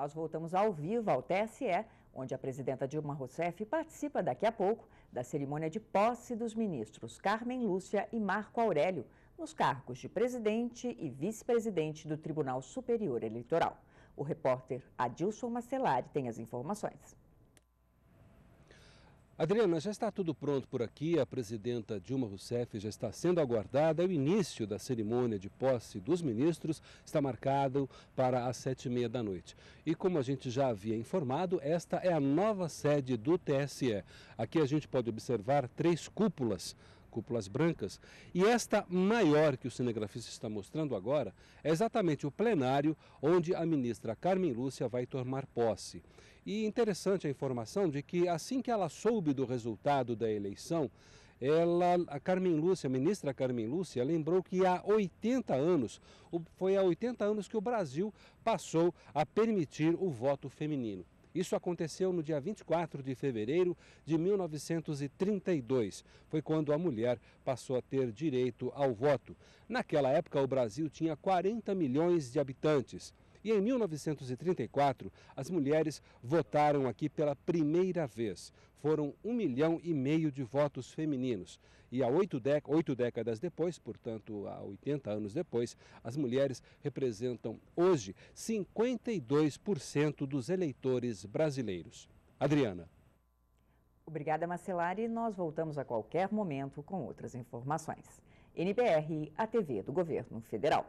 Nós voltamos ao vivo ao TSE, onde a presidenta Dilma Rousseff participa daqui a pouco da cerimônia de posse dos ministros Carmen Lúcia e Marco Aurélio, nos cargos de presidente e vice-presidente do Tribunal Superior Eleitoral. O repórter Adilson Macelari tem as informações. Adriana, já está tudo pronto por aqui. A presidenta Dilma Rousseff já está sendo aguardada. É o início da cerimônia de posse dos ministros está marcado para as sete e meia da noite. E como a gente já havia informado, esta é a nova sede do TSE. Aqui a gente pode observar três cúpulas cúpulas brancas. E esta maior que o cinegrafista está mostrando agora é exatamente o plenário onde a ministra Carmen Lúcia vai tomar posse. E interessante a informação de que assim que ela soube do resultado da eleição, ela, a Carmen Lúcia, a ministra Carmen Lúcia, lembrou que há 80 anos, foi há 80 anos que o Brasil passou a permitir o voto feminino. Isso aconteceu no dia 24 de fevereiro de 1932. Foi quando a mulher passou a ter direito ao voto. Naquela época, o Brasil tinha 40 milhões de habitantes. E em 1934, as mulheres votaram aqui pela primeira vez. Foram um milhão e meio de votos femininos. E há oito, dec oito décadas depois, portanto, há 80 anos depois, as mulheres representam hoje 52% dos eleitores brasileiros. Adriana. Obrigada, Marcelari. Nós voltamos a qualquer momento com outras informações. NBR, a TV do Governo Federal.